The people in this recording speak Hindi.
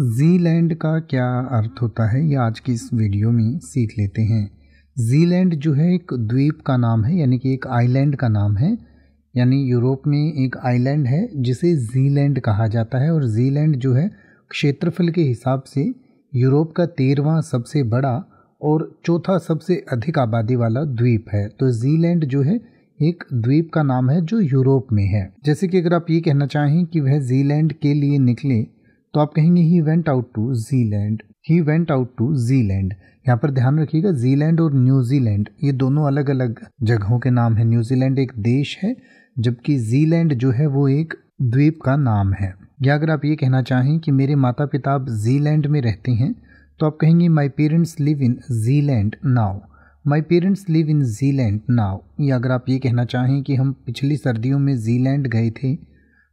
जीलैंड का क्या अर्थ होता है ये आज की इस वीडियो में सीख लेते हैं जीलैंड जो है एक द्वीप का नाम है यानी कि एक आइलैंड का नाम है यानी यूरोप में एक आइलैंड है जिसे जीलैंड कहा जाता है और जीलैंड जो है क्षेत्रफल के हिसाब से यूरोप का तेरहवा सबसे बड़ा और चौथा सबसे अधिक आबादी वाला द्वीप है तो जीलैंड जो है एक द्वीप का नाम है जो यूरोप में है जैसे कि अगर आप ये कहना चाहें कि वह जीलैंड के लिए निकले तो आप कहेंगे he went out to Zealand he went out to Zealand यहाँ पर ध्यान रखिएगा जीलैंड और न्यूजीलैंड ये दोनों अलग अलग जगहों के नाम है न्यूजीलैंड एक देश है जबकि जीलैंड जो है वो एक द्वीप का नाम है या अगर आप ये कहना चाहें कि मेरे माता पिता अब जीलैंड में रहते हैं तो आप कहेंगे my parents live in Zealand now my parents live in Zealand now या अगर आप ये कहना चाहें कि हम पिछली सर्दियों में जीलैंड गए थे